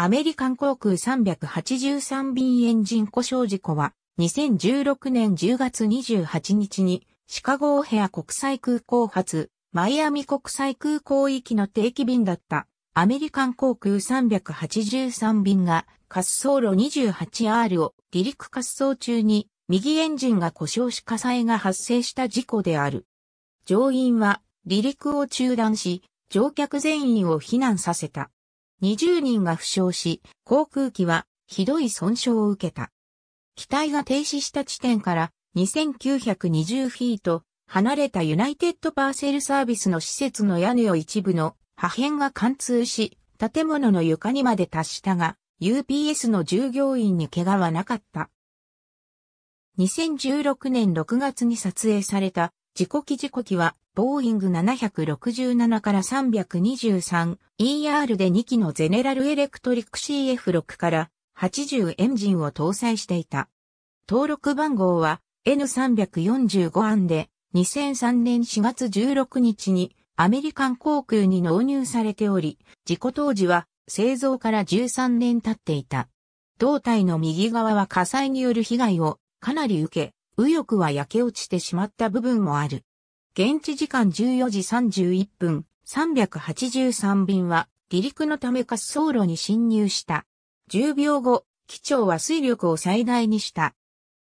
アメリカン航空383便エンジン故障事故は、2016年10月28日に、シカゴオヘア国際空港発、マイアミ国際空港行きの定期便だったアメリカン航空383便が滑走路 28R を離陸滑走中に右エンジンが故障し火災が発生した事故である。乗員は離陸を中断し乗客全員を避難させた。20人が負傷し、航空機はひどい損傷を受けた。機体が停止した地点から2920フィート離れたユナイテッドパーセルサービスの施設の屋根を一部の破片が貫通し、建物の床にまで達したが、UPS の従業員に怪我はなかった。2016年6月に撮影された事故記事故機はボーイング767から 323ER で2機のゼネラルエレクトリック CF6 から80エンジンを搭載していた。登録番号は N345 案で2003年4月16日にアメリカン航空に納入されており、事故当時は製造から13年経っていた。胴体の右側は火災による被害をかなり受け、右翼は焼け落ちてしまった部分もある。現地時間14時31分、383便は離陸のため滑走路に侵入した。10秒後、機長は水力を最大にした。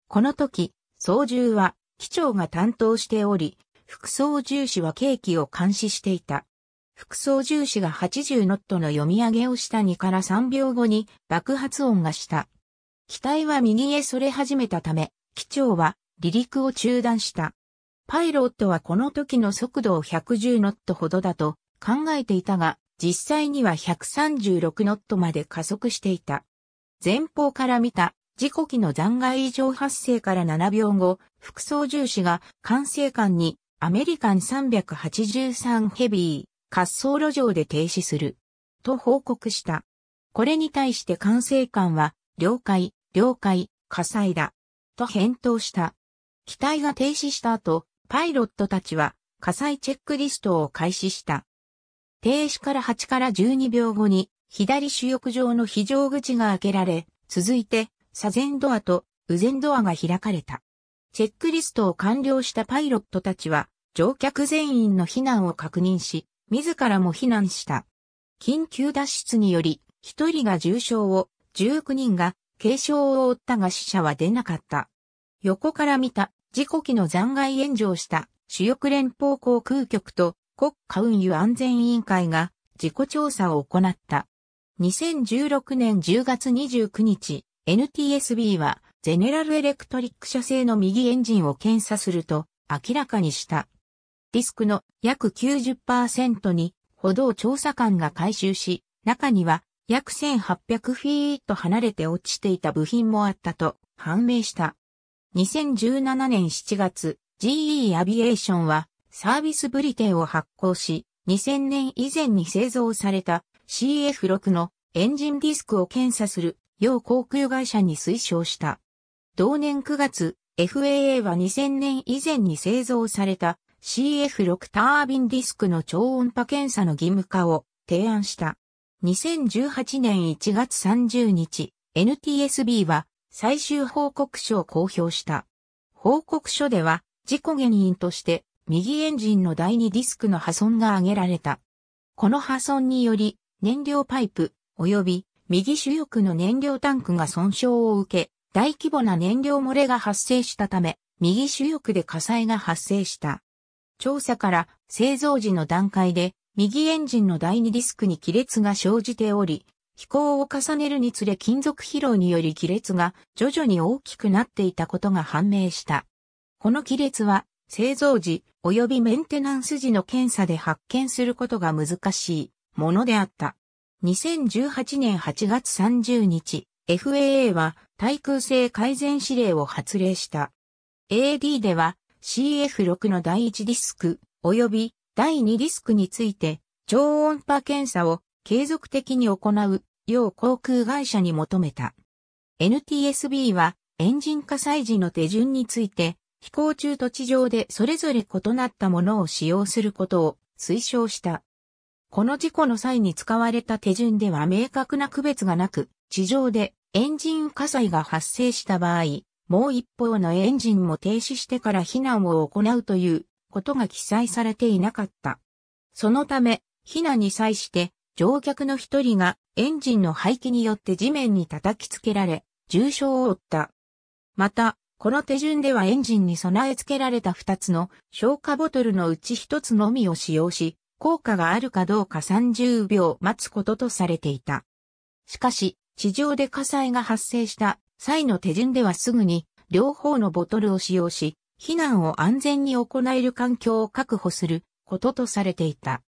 この時、操縦は機長が担当しており、副操縦士は計器を監視していた。副操縦士が80ノットの読み上げをした2から3秒後に爆発音がした。機体は右へそれ始めたため、機長は離陸を中断した。パイロットはこの時の速度を110ノットほどだと考えていたが、実際には136ノットまで加速していた。前方から見た事故機の残骸異常発生から7秒後、副操縦士が管制官にアメリカン383ヘビー滑走路上で停止すると報告した。これに対して管制官は了解、了解、火災だと返答した。機体が停止した後、パイロットたちは火災チェックリストを開始した。停止から8から12秒後に左主翼上の非常口が開けられ、続いて左前ドアと右前ドアが開かれた。チェックリストを完了したパイロットたちは乗客全員の避難を確認し、自らも避難した。緊急脱出により、1人が重傷を、19人が軽傷を負ったが死者は出なかった。横から見た事故機の残骸炎上した主翼連邦航空局と国家運輸安全委員会が事故調査を行った。2016年10月29日、NTSB はゼネラルエレクトリック社製の右エンジンを検査すると明らかにした。ディスクの約90%に歩道調査官が回収し、中には約1800フィート離れて落ちていた部品もあったと判明した。2017年7月、GE アビエーションはサービスブリテンを発行し、2000年以前に製造された CF6 のエンジンディスクを検査する要航空会社に推奨した。同年9月、FAA は2000年以前に製造された CF6 タービンディスクの超音波検査の義務化を提案した。2018年1月30日、NTSB は最終報告書を公表した。報告書では、事故原因として、右エンジンの第二ディスクの破損が挙げられた。この破損により、燃料パイプ、及び右主翼の燃料タンクが損傷を受け、大規模な燃料漏れが発生したため、右主翼で火災が発生した。調査から製造時の段階で、右エンジンの第二ディスクに亀裂が生じており、飛行を重ねるにつれ金属疲労により亀裂が徐々に大きくなっていたことが判明した。この亀裂は製造時及びメンテナンス時の検査で発見することが難しいものであった。2018年8月30日、FAA は対空性改善指令を発令した。AD では CF6 の第1ディスク及び第2ディスクについて超音波検査を継続的に行うよう航空会社に求めた。NTSB はエンジン火災時の手順について飛行中と地上でそれぞれ異なったものを使用することを推奨した。この事故の際に使われた手順では明確な区別がなく、地上でエンジン火災が発生した場合、もう一方のエンジンも停止してから避難を行うということが記載されていなかった。そのため、避難に際して乗客の一人がエンジンの排気によって地面に叩きつけられ、重傷を負った。また、この手順ではエンジンに備え付けられた2つの消火ボトルのうち1つのみを使用し、効果があるかどうか30秒待つこととされていた。しかし、地上で火災が発生した際の手順ではすぐに両方のボトルを使用し、避難を安全に行える環境を確保することとされていた。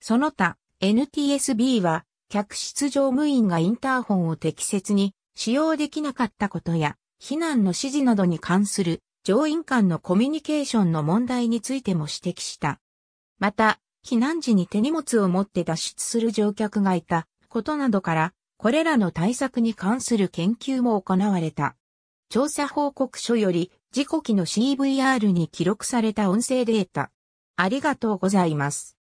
その他、NTSB は、客室乗務員がインターホンを適切に使用できなかったことや、避難の指示などに関する乗員間のコミュニケーションの問題についても指摘した。また、避難時に手荷物を持って脱出する乗客がいたことなどから、これらの対策に関する研究も行われた。調査報告書より、事故機の CVR に記録された音声データ。ありがとうございます。